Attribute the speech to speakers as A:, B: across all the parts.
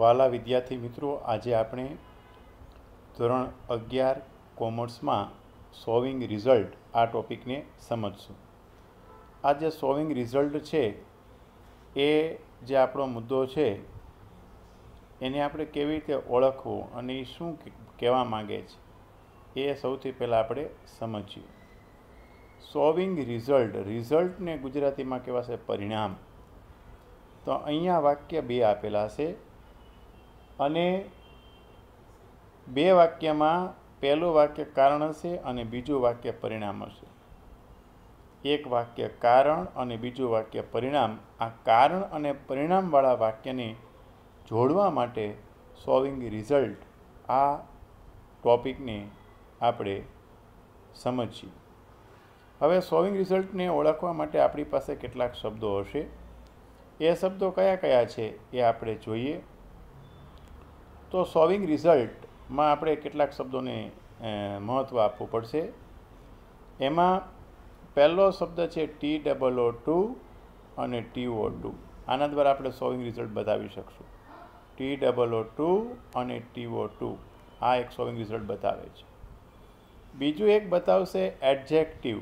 A: વાલા વિદ્યાર્થી મિત્રો આજે આપણે ધોરણ અગિયાર કોમર્સમાં સોવિંગ રિઝલ્ટ આ ટોપિકને સમજશું આ જે સોવિંગ રિઝલ્ટ છે એ જે આપણો મુદ્દો છે એને આપણે કેવી રીતે ઓળખવો અને એ શું કહેવા માગે છે એ સૌથી પહેલાં આપણે સમજીએ સોવિંગ રિઝલ્ટ રિઝલ્ટને ગુજરાતીમાં કહેવાશે પરિણામ તો અહીંયા વાક્ય બે આપેલા છે અને બે વાક્યમાં પહેલું વાક્ય કારણ હશે અને બીજું વાક્ય પરિણામ હશે એક વાક્ય કારણ અને બીજું વાક્ય પરિણામ આ કારણ અને પરિણામવાળા વાક્યને જોડવા માટે સોલ્વિંગ રિઝલ્ટ આ ટૉપિકને આપણે સમજીએ હવે સોલ્વિંગ રિઝલ્ટને ઓળખવા માટે આપણી પાસે કેટલાક શબ્દો હશે એ શબ્દો કયા કયા છે એ આપણે જોઈએ તો સોવિંગ રિઝલ્ટમાં આપણે કેટલાક શબ્દોને મહત્ત્વ આપવું પડશે એમાં પહેલો શબ્દ છે ટી ડબલ ઓ ટુ અને ટી ઓ ટુ આના દ્વારા આપણે સોવિંગ રિઝલ્ટ બતાવી શકશું ટી ડબલ ઓ ટુ અને ટી ઓ ટુ આ એક સોવિંગ રિઝલ્ટ બતાવે છે બીજું એક બતાવશે એડજેક્ટિવ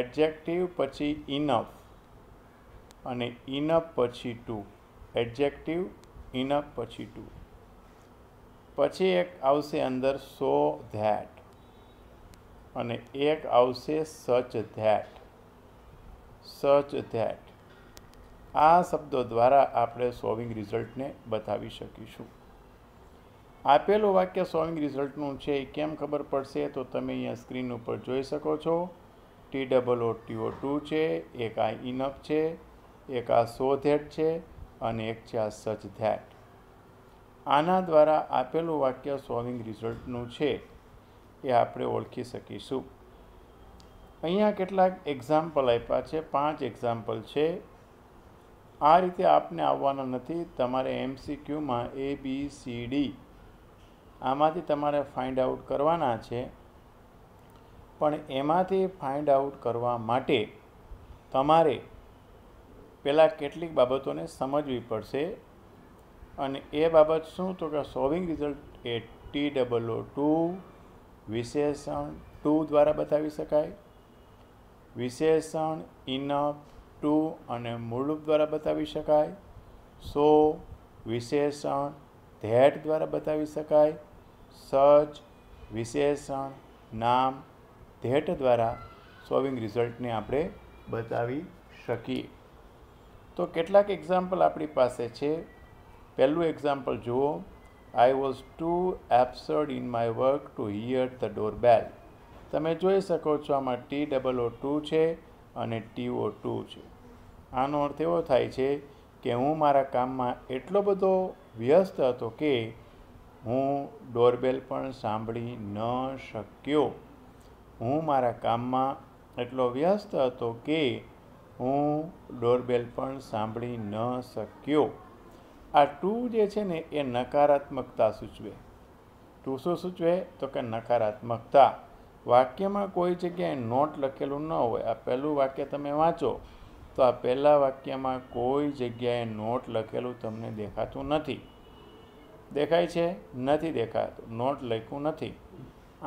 A: એડજેક્ટિવ પછી ઇનફ અને ઇનફ પછી ટુ એડજેક્ટિવ ઇનફ પછી ટુ પછી એક આવશે અંદર સો ધેટ અને એક આવશે સચ ધેટ સચ ધેટ આ શબ્દો દ્વારા આપણે સોવિંગ રિઝલ્ટને બતાવી શકીશું આપેલું વાક્ય સોવિંગ રિઝલ્ટનું છે એ કેમ ખબર પડશે તો તમે અહીંયા સ્ક્રીન ઉપર જોઈ શકો છો T double O T O to છે એક આ ઇનફ છે એક આ સો ધેટ છે અને એક છે આ સચ ધેટ આના દ્વારા આપેલું વાક્ય સોલ્વિંગ રિઝલ્ટનું છે એ આપણે ઓળખી શકીશું અહીંયા કેટલાક એક્ઝામ્પલ આપ્યા છે પાંચ એક્ઝામ્પલ છે આ રીતે આપને આવવાના નથી તમારે એમસીક્યુમાં એ બી સી ડી આમાંથી તમારે ફાઇન્ડ આઉટ કરવાના છે પણ એમાંથી ફાઇન્ડ આઉટ કરવા માટે તમારે પહેલાં કેટલીક બાબતોને સમજવી પડશે અને એ બાબત શું તો કે સોવિંગ રિઝલ્ટ એ ટી ડબલ ઓ ટુ વિશેષણ ટુ દ્વારા બતાવી શકાય વિશેષણ ઇનફ ટુ અને મૂળરૂપ દ્વારા બતાવી શકાય સો વિશેષણ ધેટ દ્વારા બતાવી શકાય સચ વિશેષણ નામ ધેટ દ્વારા સોલ્વિંગ રિઝલ્ટને આપણે બતાવી શકીએ તો કેટલાક એક્ઝામ્પલ આપણી પાસે છે પહેલું એક્ઝામ્પલ જુઓ I was too absorbed in my work to hear the door bell તમે જોઈ શકો છો આમાં ટી ડબલ ઓ ટુ છે અને ટી ઓ ટુ છે આનો અર્થ એવો થાય છે કે હું મારા કામમાં એટલો બધો વ્યસ્ત હતો કે હું ડોરબેલ પણ સાંભળી ન શક્યો હું મારા કામમાં એટલો વ્યસ્ત હતો કે હું ડોરબેલ પણ સાંભળી ન શક્યો આ ટુ જે છે ને એ નકારાત્મકતા સૂચવે ટુ શું સૂચવે તો કે નકારાત્મકતા વાક્યમાં કોઈ જગ્યાએ નોટ લખેલું ન હોય આ પહેલું વાક્ય તમે વાંચો તો આ પહેલાં વાક્યમાં કોઈ જગ્યાએ નોટ લખેલું તમને દેખાતું નથી દેખાય છે નથી દેખાતું નોટ લખ્યું નથી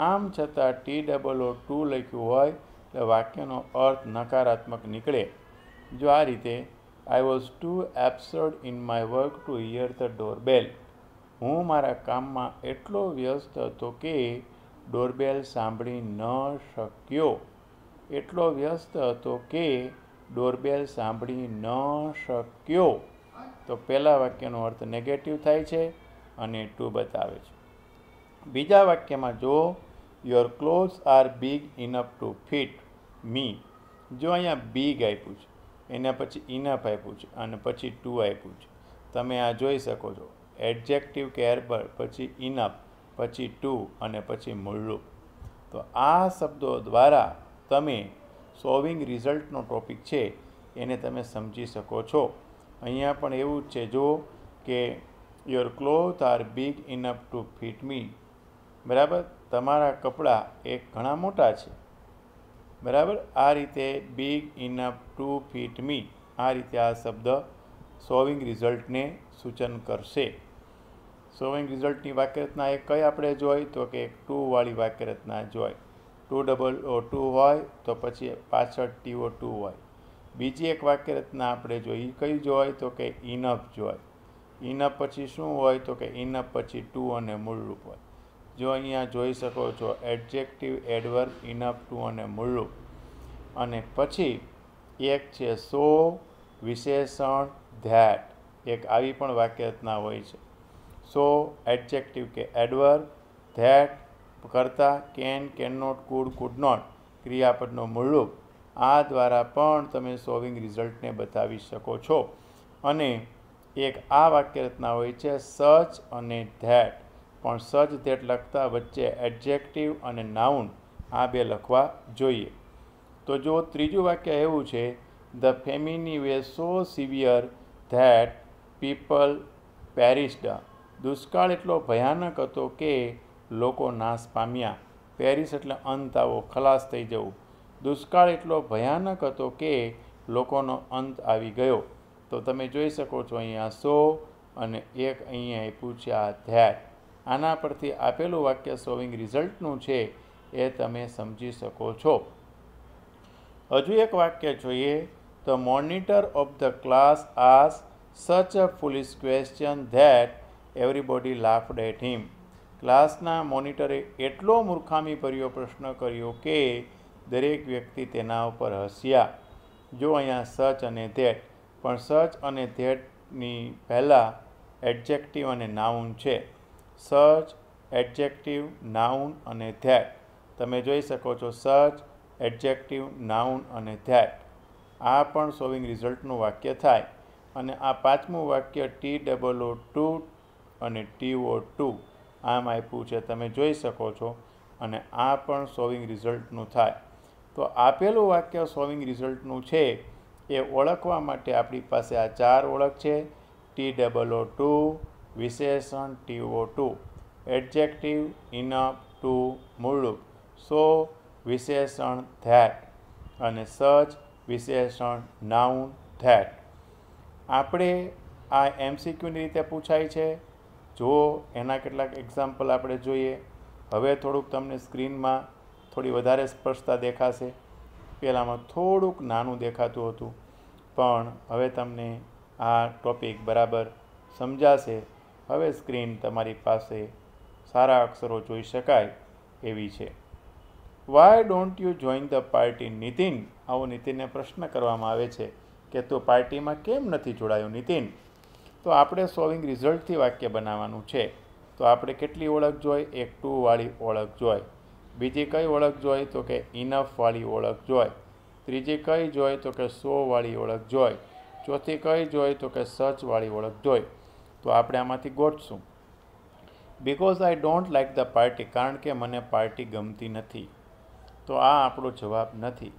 A: આમ છતાં ટી ડબલ ઓ ટુ લખ્યું હોય એટલે વાક્યનો અર્થ નકારાત્મક નીકળે જો આ રીતે I was too absorbed in my work to hear the doorbell હું મારા કામમાં એટલો વ્યસ્ત હતો કે ડોરબેલ સાંભળી ન શક્યો એટલો વ્યસ્ત હતો કે ડોરબેલ સાંભળી ન શક્યો તો પહેલાં વાક્યનો અર્થ નેગેટિવ થાય છે અને ટુ બતાવે છે બીજા વાક્યમાં જો your clothes are big enough to fit me જો અહીંયા બિગ આપ્યું છે એના પછી ઇનફ આપ્યું છે અને પછી ટુ આપ્યું છે તમે આ જોઈ શકો છો એડજેક્ટિવ કેર પર પછી ઇનફ પછી ટુ અને પછી મૂળરૂપ તો આ શબ્દો દ્વારા તમે સોવિંગ રિઝલ્ટનો ટોપિક છે એને તમે સમજી શકો છો અહીંયા પણ એવું જ છે જો કે your cloth are big enough to fit me બરાબર તમારા કપડાં એ ઘણા મોટા છે બરાબર આ રીતે big enough to fit me આ રીતે આ શબ્દ સોવિંગ રિઝલ્ટને સૂચન કરશે સોવિંગ રિઝલ્ટની વાક્યરચના એ કઈ આપણે જોઈ તો કે ટુવાળી વાક્યરચના જોઈ ટુ ડબલ ઓ ટુ હોય તો પછી પાછળ ટી ઓ ટુ હોય બીજી એક વાક્યરચના આપણે જોઈ કઈ જોઈ તો કે ઇનફ જોઈ ઇનફ પછી શું હોય તો કે ઇનફ પછી ટુ અને મૂળરૂપ હોય જો અહીંયા જોઈ શકો છો એડજેક્ટિવ એડવર્બ ઇનફ ટુ અને મૂળરૂપ અને પછી એક છે સો વિશેષણ ધેટ એક આવી પણ વાક્યરચના હોય છે સો એડજેક્ટિવ કે એડવર્બ ધેટ કરતા can can not could could not ક્રિયાપદનો મૂળરૂપ આ દ્વારા પણ તમે સોવિંગ રિઝલ્ટને બતાવી શકો છો અને એક આ વાક્યરચના હોય છે સચ અને ધેટ પણ સજ તેટ લખતા વચ્ચે એડજેક્ટિવ અને નાઉન આ બે લખવા જોઈએ તો જો ત્રીજું વાક્ય એવું છે the famine was so severe that people perished દુષ્કાળ એટલો ભયાનક હતો કે લોકો નાશ પામ્યા પેરિસ એટલે અંત આવો ખલાસ થઈ જવું દુષ્કાળ એટલો ભયાનક હતો કે લોકોનો અંત આવી ગયો તો તમે જોઈ શકો છો અહીંયા સો અને એક અહીંયા પૂછ્યા છે આના પરથી આપેલું વાક્ય સોવિંગ રિઝલ્ટનું છે એ તમે સમજી શકો છો હજુ એક વાક્ય જોઈએ the monitor of the class આસ such a foolish question that everybody laughed at him ક્લાસના મોનિટરે એટલો મૂર્ખામીભર્યો પ્રશ્ન કર્યો કે દરેક વ્યક્તિ તેના ઉપર હસ્યા જો અહીંયા સચ અને ધેટ પણ સચ અને ધેટની પહેલાં એડજેક્ટિવ અને નાઉન છે સર્ચ એડજેક્ટિવ નાઉન અને ધેટ તમે જોઈ શકો છો સર્ચ એડજેક્ટિવ નાઉન અને ધેટ આ પણ સોવિંગ રિઝલ્ટનું વાક્ય થાય અને આ પાંચમું વાક્ય ટી ડબલ ઓ ટુ અને ટી ઓ ટુ આમ આપ્યું છે તમે જોઈ શકો છો અને આ પણ સોવિંગ રિઝલ્ટનું થાય તો આપેલું વાક્ય સોવિંગ રિઝલ્ટનું છે એ ઓળખવા માટે આપણી પાસે આ ચાર ઓળખ છે ટી ડબલ ઓ ટુ વિશેષણ T O to adjective enough to મૂળરૂપ સો વિશેષણ ધેટ અને સચ વિશેષણ નાઉન ધેટ આપણે આ એમસીક્યુની રીતે પૂછાય છે જો એના કેટલાક એક્ઝામ્પલ આપણે જોઈએ હવે થોડુંક તમને સ્ક્રીનમાં થોડી વધારે સ્પષ્ટતા દેખાશે પહેલાંમાં થોડુંક નાનું દેખાતું હતું પણ હવે તમને આ ટૉપિક બરાબર સમજાશે હવે સ્ક્રીન તમારી પાસે સારા અક્ષરો જોઈ શકાય એવી છે why don't you join the party Nitin આવો નીતિનને પ્રશ્ન કરવામાં આવે છે કે તું પાર્ટીમાં કેમ નથી જોડાયું નીતિન તો આપણે સોવિંગ રિઝલ્ટથી વાક્ય બનાવવાનું છે તો આપણે કેટલી ઓળખ જોઈએ એક ટુવાળી ઓળખ જોઈ બીજી કઈ ઓળખ જોઈ તો કે ઇનફવાળી ઓળખ જોઈ ત્રીજી કઈ જોઈ તો કે સોવાળી ઓળખ જોઈ ચોથી કઈ જોઈ તો કે સચવાળી ઓળખ જોઈ તો આપણે આમાંથી ગોઠશું because I don't like the party કારણ કે મને પાર્ટી ગમતી નથી તો આ આપણો જવાબ નથી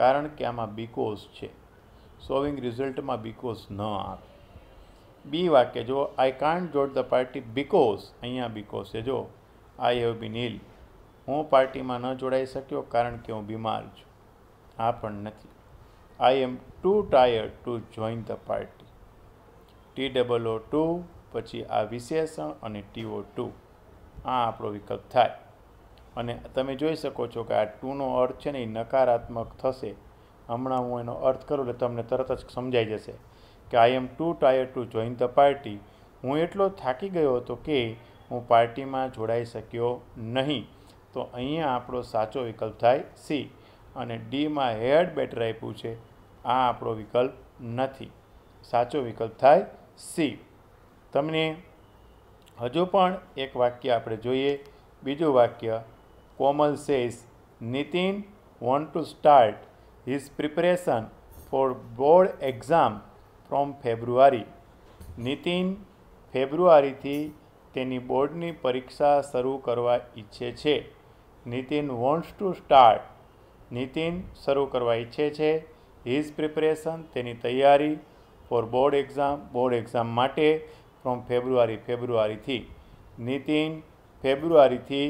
A: કારણ કે આમાં બિકોઝ છે સોવિંગ રિઝલ્ટમાં બિકોઝ ન આવે બી વાક્ય જો I can't join the party because અહીંયા બિકોઝ છે જો આઈ હેવ બીન ઇલ હું પાર્ટીમાં ન જોડાઈ શક્યો કારણ કે હું બીમાર છું આ પણ નથી I am too tired to join the party T double O too પછી આ વિશેષણ અને ટીઓ ટુ આ આપણો વિકલ્પ થાય અને તમે જોઈ શકો છો કે આ ટુનો અર્થ છે ને એ નકારાત્મક થશે હમણાં હું એનો અર્થ કરું એટલે તમને તરત જ સમજાઈ જશે કે I am too tired to join the party હું એટલો થાકી ગયો હતો કે હું પાર્ટીમાં જોડાઈ શક્યો નહીં તો અહીંયા આપણો સાચો વિકલ્પ થાય સી અને ડીમાં હેડ બેટર આપ્યું છે આ આપણો વિકલ્પ નથી સાચો વિકલ્પ થાય સી તમને હજુ પણ એક વાક્ય આપણે જોઈએ બીજું વાક્ય Komal says Nitin want to start his preparation for board exam from February Nitin ફેબ્રુઆરીથી તેની બોર્ડની પરીક્ષા શરૂ કરવા ઈચ્છે છે Nitin wants to start Nitin શરૂ કરવા ઈચ્છે છે હિઝ પ્રિપરેશન તેની તૈયારી for board exam board exam માટે ફ્રોમ ફેબ્રુઆરી ફેબ્રુઆરીથી નીતિન ફેબ્રુઆરીથી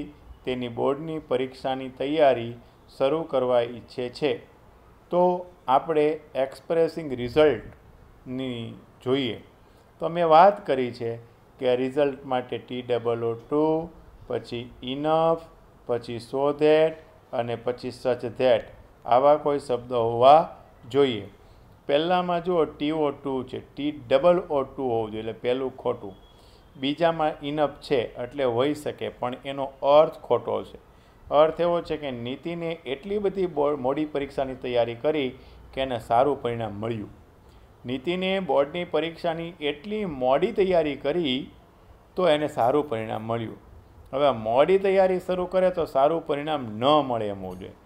A: તેની બોર્ડની પરીક્ષાની તૈયારી શરૂ કરવા ઈચ્છે છે તો આપણે એક્સપ્રેસિંગ રિઝલ્ટની જોઈએ તો મેં વાત કરી છે કે રિઝલ્ટ માટે ટી ડબલ ઓ ટુ પછી ઇનફ પછી સો ધેટ અને પછી સચ ધેટ આવા કોઈ શબ્દ હોવા જોઈએ પહેલાંમાં જુઓ ટી ઓ ટુ છે ટી ડબલ ઓ ટુ હોવું જોઈએ એટલે પહેલું ખોટું બીજામાં ઇનફ છે એટલે હોઈ શકે પણ એનો અર્થ ખોટો છે અર્થ એવો છે કે નીતિને એટલી બધી મોડી પરીક્ષાની તૈયારી કરી કે એને સારું પરિણામ મળ્યું નીતિને બોર્ડની પરીક્ષાની એટલી મોડી તૈયારી કરી તો એને સારું પરિણામ મળ્યું હવે મોડી તૈયારી શરૂ કરે તો સારું પરિણામ ન મળે એમ હોવું જોઈએ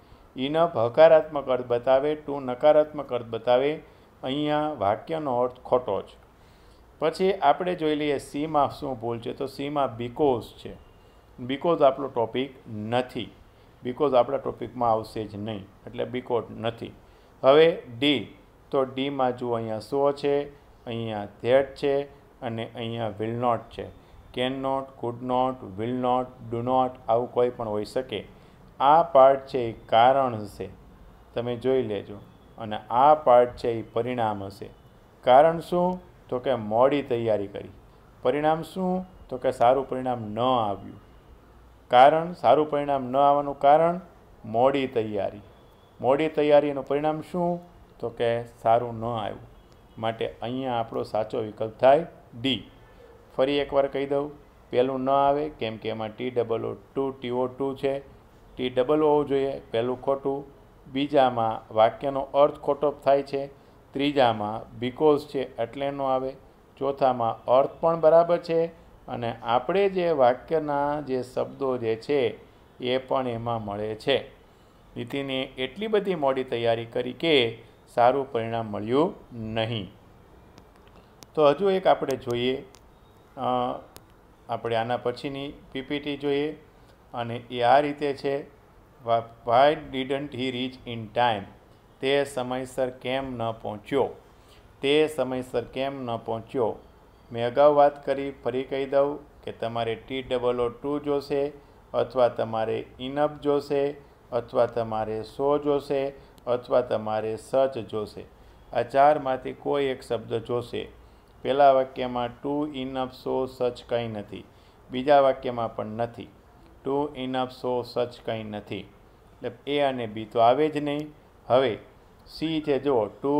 A: ન હકારાત્મક અર્થ બતાવે ટુ નકારાત્મક અર્થ બતાવે અહીંયા વાક્યનો અર્થ ખોટો છે પછી આપણે જોઈ લઈએ સીમાં શું ભૂલ છે તો સીમાં બીકોઝ છે બિકોઝ આપણો ટોપિક નથી બિકોઝ આપણા ટોપિકમાં આવશે જ નહીં એટલે બીકોઝ નથી હવે ડી તો ડીમાં જુઓ અહીંયા સો છે અહીંયા ધેટ છે અને અહીંયા વિલ નોટ છે can not could not will not do not આવું કોઈ પણ હોઈ શકે આ પાર્ટ છે એ કારણ હશે તમે જોઈ લેજો અને આ પાર્ટ છે એ પરિણામ હશે કારણ શું તો કે મોડી તૈયારી કરી પરિણામ શું તો કે સારું પરિણામ ન આવ્યું કારણ સારું પરિણામ ન આવવાનું કારણ મોડી તૈયારી મોડી તૈયારીનું પરિણામ શું તો કે સારું ન આવ્યું માટે અહીંયા આપણો સાચો વિકલ્પ થાય ડી ફરી એકવાર કહી દઉં પહેલું ન આવે કેમ કે એમાં T double O too T O to છે ટી ડબલ હોવું જોઈએ પહેલું ખોટું બીજામાં વાક્યનો અર્થ ખોટો થાય છે ત્રીજામાં બીકોઝ છે એટલેનો આવે ચોથામાં અર્થ પણ બરાબર છે અને આપણે જે વાક્યના જે શબ્દો જે છે એ પણ એમાં મળે છે નીતિને એટલી બધી મોડી તૈયારી કરી કે સારું પરિણામ મળ્યું નહીં તો હજુ એક આપણે જોઈએ આપણે આના પછીની પીપીટી જોઈએ અને એ આ રીતે છે why didn't he reach in time તે સમયસર કેમ ન પહોંચ્યો તે સમયસર કેમ ન પહોંચ્યો મેં અગાઉ વાત કરી ફરી કહી દઉં કે તમારે ટી ડબલ ઓ ટુ જોશે અથવા તમારે ઇનપ જોશે અથવા તમારે સો જોશે અથવા તમારે સચ જોશે આ ચારમાંથી કોઈ એક શબ્દ જોશે પહેલાં વાક્યમાં ટુ ઇનફ સો સચ કંઈ નથી બીજા વાક્યમાં પણ નથી ટુ ઇનફ સો સચ કંઈ નથી એટલે એ અને બી તો આવે જ નહીં હવે સી છે જો ટુ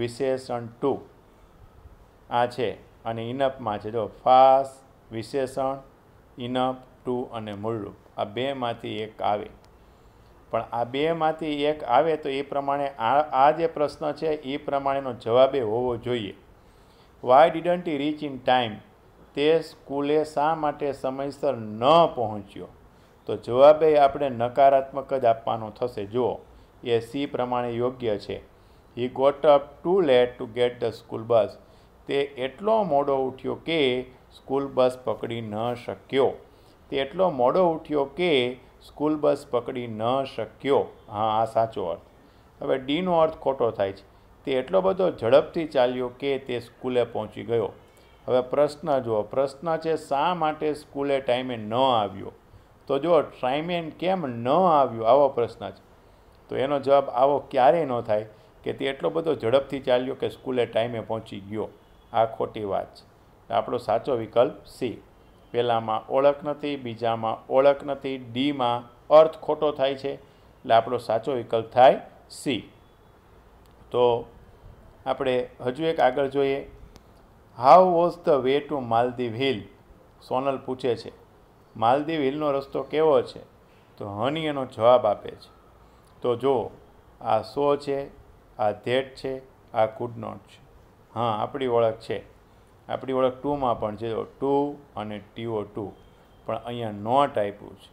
A: વિશેષણ ટુ આ છે અને ઇનફમાં છે જો ફાસ વિશેષણ ઇનફ ટુ અને મૂળરૂપ આ બેમાંથી એક આવે પણ આ બેમાંથી એક આવે તો એ પ્રમાણે આ આ જે પ્રશ્ન છે એ પ્રમાણેનો જવાબ એ હોવો જોઈએ why didn't he reach in time તે સ્કૂલે શા માટે સમયસર ન પહોંચ્યો તો જવાબે આપણે નકારાત્મક જ આપવાનો થશે જુઓ એ સી પ્રમાણે યોગ્ય છે he got up too late to get the school bus તે એટલો મોડો ઉઠ્યો કે સ્કૂલ બસ પકડી ન શક્યો તે એટલો મોડો ઉઠ્યો કે સ્કૂલ બસ પકડી ન શક્યો હા આ સાચો અર્થ હવે ડીનો અર્થ ખોટો થાય છે તે એટલો બધો ઝડપથી ચાલ્યો કે તે સ્કૂલે પહોંચી ગયો હવે પ્રશ્ન જુઓ પ્રશ્ન છે શા માટે સ્કૂલે ટાઈમે ન આવ્યો તો જો ટાઈમે કેમ ન આવ્યો આવો પ્રશ્ન છે તો એનો જવાબ આવો ક્યારેય ન થાય કે તે એટલો બધો ઝડપથી ચાલ્યો કે સ્કૂલે ટાઈમે પહોંચી ગયો આ ખોટી વાત છે આપણો સાચો વિકલ્પ સી પહેલામાં ઓળખ નથી બીજામાં ઓળખ નથી ડીમાં અર્થ ખોટો થાય છે એટલે આપણો સાચો વિકલ્પ થાય સી તો આપણે હજુ એક આગળ જોઈએ how was the way to Maldives hill Sonal પૂછે છે માલદીવ હિલનો રસ્તો કેવો છે તો હની એનો જવાબ આપે છે તો જો આ સો છે આ ધેટ છે આ કુડ નોટ છે હા આપણી ઓળખ છે આપણી ઓળખ ટુમાં પણ છે ટુ અને ટીઓ ટુ પણ અહીંયા નોટ આપ્યું છે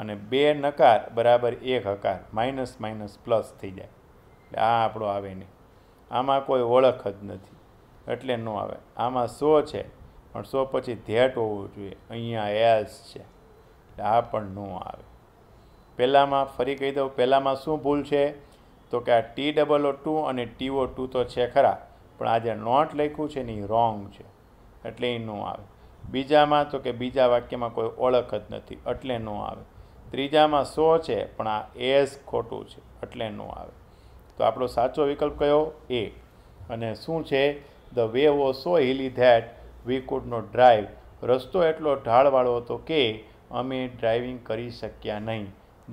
A: અને બે નકાર બરાબર એક હકાર માઇનસ માઇનસ પ્લસ થઈ જાય એટલે આ આપણો આવે નહીં આમાં કોઈ ઓળખ જ નથી એટલે ન આવે આમાં સો છે પણ સો પછી ધેટ હોવું જોઈએ અહીંયા એસ છે એટલે આ પણ ન આવે પહેલાંમાં ફરી કહી દઉં પહેલાંમાં શું ભૂલ છે તો કે આ ટી ડબલ ઓ ટુ અને ટીઓ ટુ તો છે ખરા પણ આ જે નોટ લખ્યું છે ને એ રોંગ છે એટલે એ ન આવે બીજામાં તો કે બીજા વાક્યમાં કોઈ ઓળખ જ નથી એટલે ન આવે ત્રીજામાં સો છે પણ આ એસ ખોટું છે એટલે ન આવે તો આપણો સાચો વિકલ્પ કયો એ અને શું છે the way was so hilly that we could not drive રસ્તો એટલો ઢાળવાળો હતો કે અમે ડ્રાઇવિંગ કરી શક્યા નહીં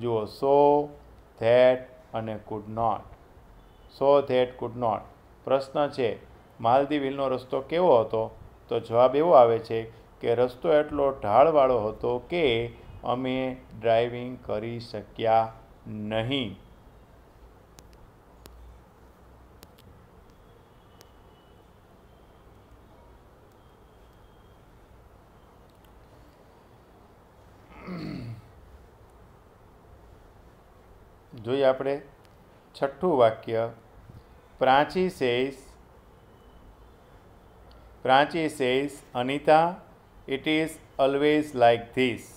A: જુઓ સો ધેટ અને could not so that could not પ્રશ્ન છે માલદીવ હિલનો રસ્તો કેવો હતો તો જવાબ એવો આવે છે કે રસ્તો એટલો ઢાળવાળો હતો કે અમે ડ્રાઇવિંગ કરી શક્યા નહીં જોઈએ આપણે છઠ્ઠું વાક્ય Prachi says Pranchi says Anita it is always like this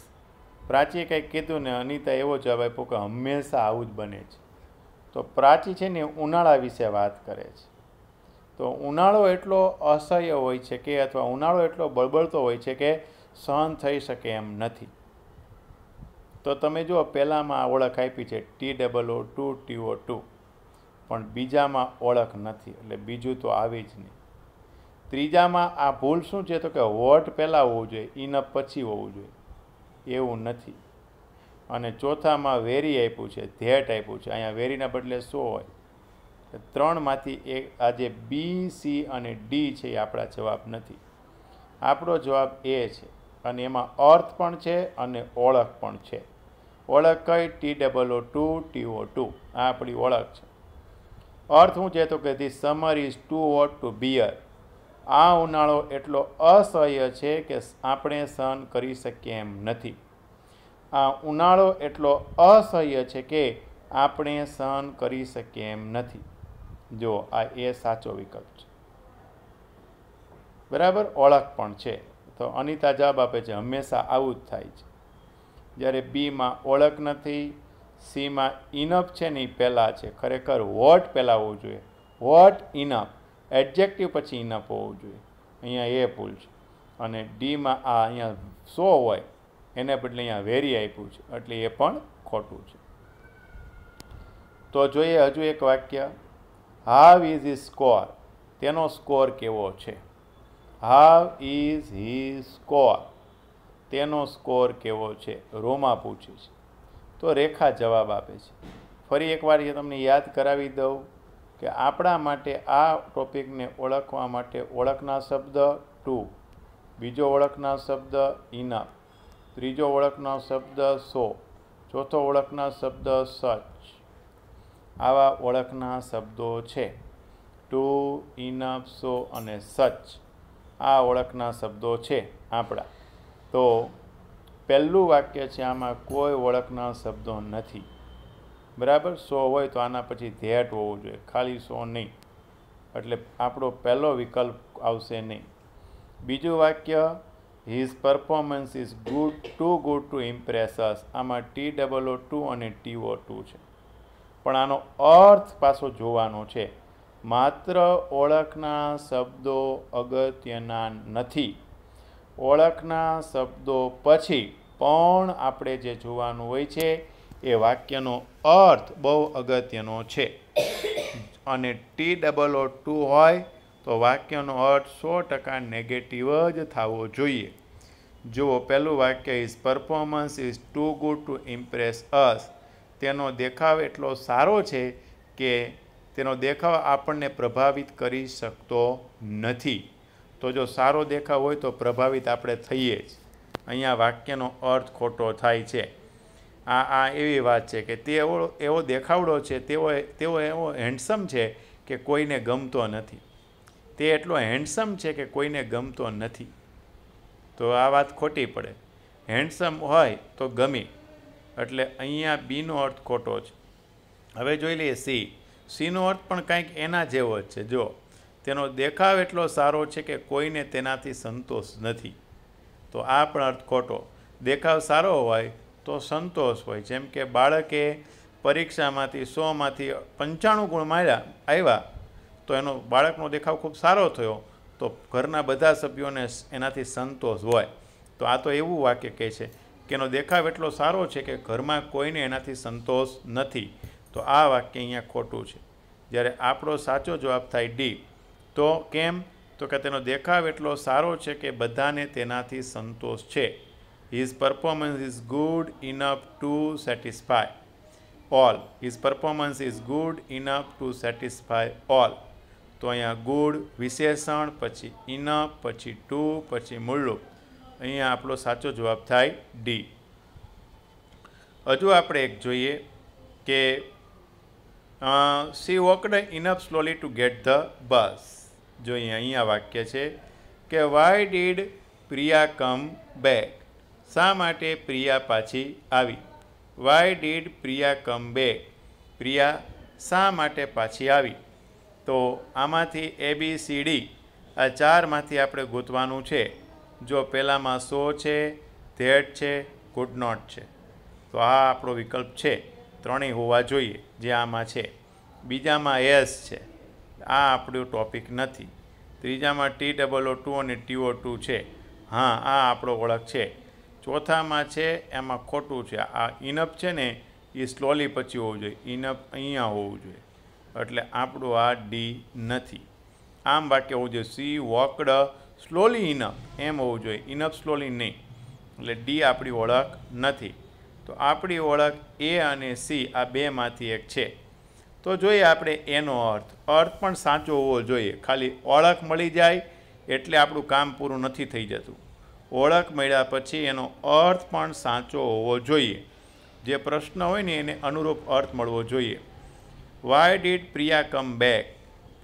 A: પ્રાચીએ કંઈક કીધું ને અનિતા એવો જવાબ આપ્યો કે હંમેશા આવું જ બને છે તો પ્રાચી છે ને ઉનાળા વિશે વાત કરે છે તો ઉનાળો એટલો અસહ્ય હોય છે કે અથવા ઉનાળો એટલો બળબળતો હોય છે કે સહન થઈ શકે એમ નથી તો તમે જુઓ પહેલાંમાં ઓળખ આપી છે T double O too T O to પણ બીજામાં ઓળખ નથી એટલે બીજું તો આવી જ નહીં ત્રીજામાં આ ભૂલ શું છે તો કે વોટ પહેલાં હોવું જોઈએ ઇનઅપ પછી હોવું જોઈએ એવું નથી અને ચોથામાં વેરી આપ્યું છે ધેટ આપ્યું છે અહીંયા વેરીના બદલે સો હોય ત્રણમાંથી એક આજે બી સી અને ડી છે એ આપણા જવાબ નથી આપણો જવાબ એ છે અને એમાં અર્થ પણ છે અને ઓળખ પણ છે ઓળખ કઈ T double O too T O to આ આપણી ઓળખ છે અર્થ શું છે તો કે the summer is too hot to bear આ ઉનાળો એટલો અસહ્ય છે કે આપણે સહન કરી શકીએ એમ નથી આ ઉનાળો એટલો અસહ્ય છે કે આપણે સહન કરી શકીએ એમ નથી જો આ એ સાચો વિકલ્પ છે બરાબર ઓળખ પણ છે તો અનિતા જવાબ આપે છે હંમેશા આવું જ થાય છે જ્યારે બીમાં ઓળખ નથી સીમાં ઇનફ છે ને એ પહેલાં છે ખરેખર વોટ પહેલાં હોવું જોઈએ વોટ ઇનફ એડજેક્ટિવ પછી ઇનફ હોવું જોઈએ અહીંયા એ ભૂલ છે અને ડીમાં આ અહીંયા સો હોય એને બદલે અહીંયા વેરી આપ્યું છે એટલે એ પણ ખોટું છે તો જોઈએ હજુ એક વાક્ય હાવ ઇઝ ઇઝ સ્કોર તેનો સ્કોર કેવો છે હાવ ઇઝ હી સ્કોર તેનો સ્કોર કેવો છે રોમા પૂછે છે તો રેખા જવાબ આપે છે ફરી એકવાર એ તમને યાદ કરાવી દઉં કે આપણા માટે આ ટોપિકને ઓળખવા માટે ઓળખના શબ્દ ટુ બીજો ઓળખના શબ્દ ઇનફ ત્રીજો ઓળખનો શબ્દ સો ચોથો ઓળખના શબ્દ સચ આવા ઓળખના શબ્દો છે ટુ ઇનફ સો અને સચ આ ઓળખના શબ્દો છે આપણા તો પહેલું વાક્ય છે આમાં કોઈ ઓળખના શબ્દો નથી બરાબર સો હોય તો આના પછી ધેટ હોવું જોઈએ ખાલી સો નહીં એટલે આપણો પહેલો વિકલ્પ આવશે નહીં બીજું વાક્ય his performance is good to good to impress us આમાં ટી ડબલ ઓ ટુ અને ટી ઓ ટુ છે પણ આનો અર્થ પાછો જોવાનો છે માત્ર ઓળખના શબ્દો અગત્યના નથી ઓળખના શબ્દો પછી પણ આપણે જે જોવાનું હોય છે એ વાક્યનો અર્થ બહુ અગત્યનો છે અને ટી ડબલ ઓ ટુ હોય તો વાક્યનો અર્થ સો ટકા નેગેટિવ જ થવો જોઈએ જુઓ પહેલું વાક્ય is performance is too good to impress us તેનો દેખાવ એટલો સારો છે કે તેનો દેખાવ આપણને પ્રભાવિત કરી શકતો નથી તો જો સારો દેખાવ હોય તો પ્રભાવિત આપણે થઈએ જ અહીંયા વાક્યનો અર્થ ખોટો થાય છે આ આ એવી વાત છે કે તેઓ એવો દેખાવડો છે તેઓ તેઓ એવો હેન્ડસમ છે કે કોઈને ગમતો નથી તે એટલો હેન્ડસમ છે કે કોઈને ગમતો નથી તો આ વાત ખોટી પડે હેન્ડસમ હોય તો ગમી એટલે અહીંયા બીનો અર્થ ખોટો છે હવે જોઈ લઈએ સી સીનો અર્થ પણ કંઈક એના જેવો જ છે જો તેનો દેખાવ એટલો સારો છે કે કોઈને તેનાથી સંતોષ નથી તો આ પણ અર્થ ખોટો દેખાવ સારો હોય તો સંતોષ હોય જેમ કે બાળકે પરીક્ષામાંથી સોમાંથી પંચાણું ગુણ માર્યા આવ્યા તો એનો બાળકનો દેખાવ ખૂબ સારો થયો તો ઘરના બધા સભ્યોને એનાથી સંતોષ હોય તો આ તો એવું વાક્ય કહે છે કે એનો દેખાવ એટલો સારો છે કે ઘરમાં કોઈને એનાથી સંતોષ નથી તો આ વાક્ય અહીંયા ખોટું છે જ્યારે આપણો સાચો જવાબ થાય ડી તો કેમ તો કે તેનો દેખાવ એટલો સારો છે કે બધાને તેનાથી સંતોષ છે his performance is good enough to satisfy all his performance is good enough to satisfy all તો અહીંયા ગુડ વિશેષણ પછી ઇનફ પછી ટુ પછી મૂળું અહીંયા આપણો સાચો જવાબ થાય ડી હજુ આપણે એક જોઈએ કે she walked enough slowly to get the bus જોઈએ અહીંયા વાક્ય છે કે why did Priya come back શા માટે પ્રિયા પાછી આવી why did Priya come back Priya શા માટે પાછી આવી તો આમાંથી એ બી સી ડી આ ચારમાંથી આપણે ગોતવાનું છે જો પહેલાંમાં સો છે ધેટ છે ગુડ નોટ છે તો આ આપણો વિકલ્પ છે ત્રણેય હોવા જોઈએ જે આમાં છે બીજામાં એસ છે આ આપણો ટૉપિક નથી ત્રીજામાં ટી ડબલ ઓ ટુ અને ટીઓ ટુ છે હા આ આપણો ઓળખ છે ચોથામાં છે એમાં ખોટું છે આ ઇનપ છે ને એ સ્લોલી પછી હોવું જોઈએ ઇનપ અહીંયા હોવું જોઈએ એટલે આપણું આ ડી નથી આમ વાક્ય હોવું જોઈએ સી વોકડ સ્લોલી ઇનપ એમ હોવું જોઈએ ઇનપ સ્લોલી નહીં એટલે ડી આપણી ઓળખ નથી તો આપણી ઓળખ એ અને સી આ બેમાંથી એક છે તો જોઈએ આપણે એનો અર્થ અર્થ પણ સાચો હોવો જોઈએ ખાલી ઓળખ મળી જાય એટલે આપણું કામ પૂરું નથી થઈ જતું ઓળખ મળ્યા પછી એનો અર્થ પણ સાચો હોવો જોઈએ જે પ્રશ્ન હોય ને એને અનુરૂપ અર્થ મળવો જોઈએ why did Priya come back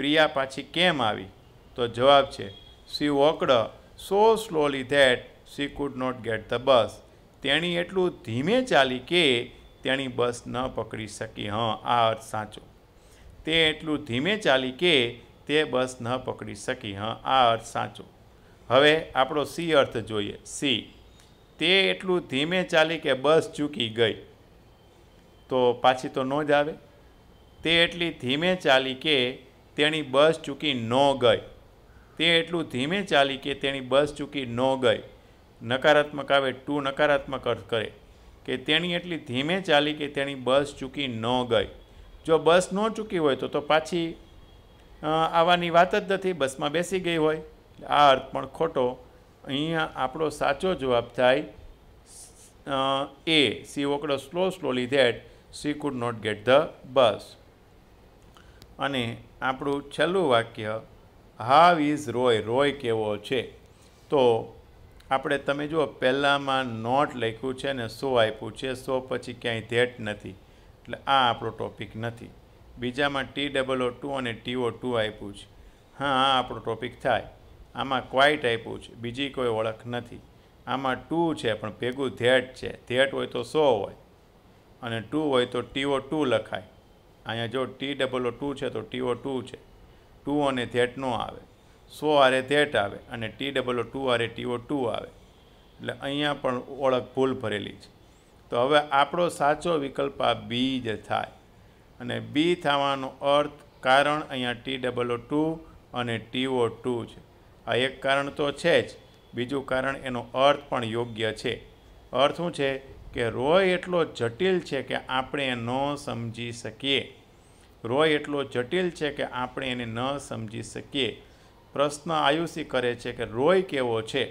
A: Priya પાછી કેમ આવી તો જવાબ છે she walked so slowly that she could not get the bus તેણી એટલું ધીમે ચાલી કે તેણી બસ ન પકડી શકી હં આ અર્થ સાચો તે એટલું ધીમે ચાલી કે તે બસ ન પકડી શકી હં આ અર્થ સાચો હવે આપણો સી અર્થ જોઈએ સી તે એટલું ધીમે ચાલી કે બસ ચૂકી ગઈ તો પાછી તો ન જ આવે તે એટલી ધીમે ચાલી કે તેણી બસ ચૂકી ન ગઈ તે એટલું ધીમે ચાલી કે તેણી બસ ચૂકી ન ગઈ નકારાત્મક આવે ટુ નકારાત્મક અર્થ કરે કે તેણી એટલી ધીમે ચાલી કે તેણી બસ ચૂકી ન ગઈ જો બસ ન ચૂકી હોય તો તો પાછી આવવાની વાત જ નથી બસમાં બેસી ગઈ હોય આ અર્થ પણ ખોટો અહીંયા આપણો સાચો જવાબ થાય એ she walked slow slowly that she could not get the bus અને આપણું છેલ્લું વાક્ય હાવ ઇઝ રોય રોય કેવો છે તો આપણે તમે જુઓ પહેલાંમાં નોટ લખ્યું છે અને સો આપ્યું છે સો પછી ક્યાંય ધેટ નથી એટલે આ આપણો ટોપિક નથી બીજામાં ટી ડબલ ઓ ટુ અને ટીઓ ટુ આપ્યું છે હા આ આપણો ટોપિક થાય આમાં ક્વાઇટ આપ્યું છે બીજી કોઈ ઓળખ નથી આમાં ટુ છે પણ ભેગું ધેટ છે ધેટ હોય તો સો હોય અને ટુ હોય તો ટીઓ ટુ લખાય અહીંયા જો ટી ડબલ ઓ ટુ છે તો ટીઓ ટુ છે ટુ અને ધેટ નો આવે સો આરે ધેટ આવે અને ટી ડબલ ઓ ટુ આરે ટીઓ ટુ આવે એટલે અહીંયા પણ ઓળખ ભૂલ ભરેલી છે તો હવે આપણો સાચો વિકલ્પ આ બી જ થાય અને બી થવાનો અર્થ કારણ અહીંયા ટી ડબલ ઓ ટુ અને ટીઓ ટુ છે આ એક કારણ તો છે જ બીજું કારણ એનો અર્થ પણ યોગ્ય છે અર્થ શું છે કે રોય એટલો જટિલ છે કે આપણે ન સમજી શકીએ રોય એટલો જટિલ છે કે આપણે એને ન સમજી શકીએ પ્રશ્ન આયુષી કરે છે કે રોય કેવો છે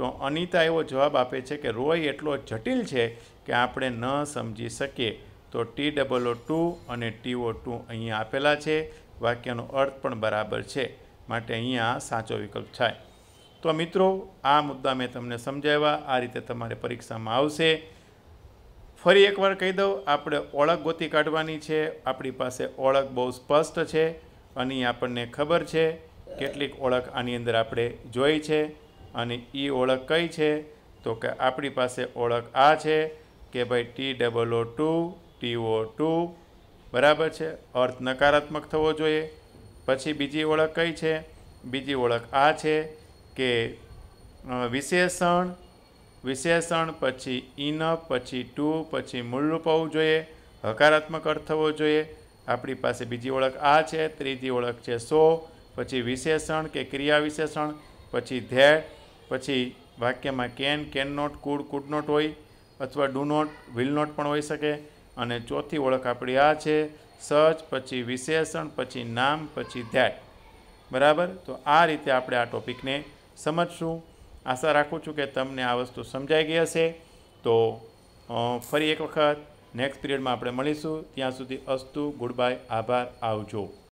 A: તો અનિતા એવો જવાબ આપે છે કે રોય એટલો જટિલ છે કે આપણે ન સમજી શકીએ તો ટી ડબલ ઓ ટુ અને ટી ઓ ટુ અહીંયા આપેલા છે વાક્યનો અર્થ પણ બરાબર છે માટે અહીંયા સાચો વિકલ્પ થાય તો મિત્રો આ મુદ્દા મેં તમને સમજાવ્યા આ રીતે તમારે પરીક્ષામાં આવશે ફરી એકવાર કહી દઉં આપણે ઓળખ ગોતી કાઢવાની છે આપણી પાસે ઓળખ બહુ સ્પષ્ટ છે અને આપણને ખબર છે કેટલીક ઓળખ આની અંદર આપણે જોઈ છે અને એ ઓળખ કઈ છે તો કે આપણી પાસે ઓળખ આ છે કે ભાઈ T double O too T O to બરાબર છે અર્થ નકારાત્મક થવો જોઈએ પછી બીજી ઓળખ કઈ છે બીજી ઓળખ આ છે કે વિશેષણ વિશેષણ પછી ઇન પછી ટુ પછી મૂળરૂપ હોવું જોઈએ હકારાત્મક અર્થ થવો જોઈએ આપણી પાસે બીજી ઓળખ આ છે ત્રીજી ઓળખ છે સો પછી વિશેષણ કે ક્રિયા વિશેષણ પછી ધ્યેય પછી વાક્યમાં can can not could could not હોય અથવા ડુ નોટ વિલ નોટ પણ હોઈ શકે અને ચોથી ઓળખ આપણી આ છે સચ પછી વિશેષણ પછી નામ પછી ધેટ બરાબર તો આ રીતે આપણે આ ટોપિકને સમજશું આશા રાખું છું કે તમને આ વસ્તુ સમજાઈ ગઈ હશે તો ફરી એક વખત નેક્સ્ટ પીરિયડમાં આપણે મળીશું ત્યાં સુધી અસ્તુ ગુડ બાય આભાર આવજો